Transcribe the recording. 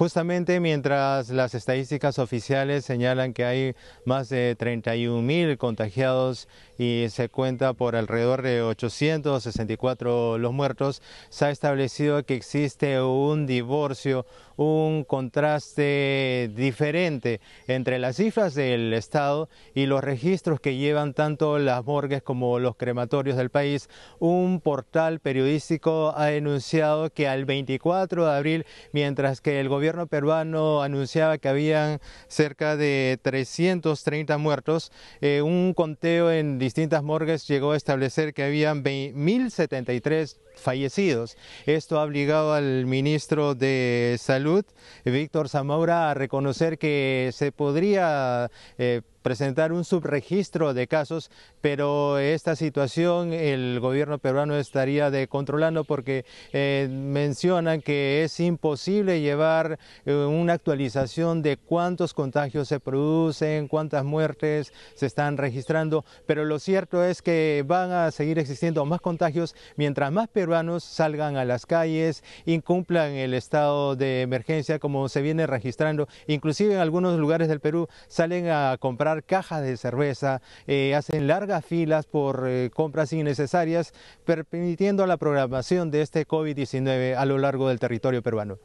Justamente mientras las estadísticas oficiales señalan que hay más de 31 mil contagiados y se cuenta por alrededor de 864 los muertos, se ha establecido que existe un divorcio, un contraste diferente entre las cifras del Estado y los registros que llevan tanto las morgues como los crematorios del país. Un portal periodístico ha denunciado que al 24 de abril, mientras que el gobierno gobierno peruano anunciaba que habían cerca de 330 muertos. Eh, un conteo en distintas morgues llegó a establecer que habían 1.073 fallecidos. Esto ha obligado al ministro de Salud, Víctor Zamora, a reconocer que se podría... Eh, presentar un subregistro de casos, pero esta situación el gobierno peruano estaría de controlando porque eh, mencionan que es imposible llevar eh, una actualización de cuántos contagios se producen, cuántas muertes se están registrando, pero lo cierto es que van a seguir existiendo más contagios mientras más peruanos salgan a las calles, incumplan el estado de emergencia como se viene registrando, inclusive en algunos lugares del Perú salen a comprar cajas de cerveza, eh, hacen largas filas por eh, compras innecesarias, permitiendo la programación de este COVID-19 a lo largo del territorio peruano.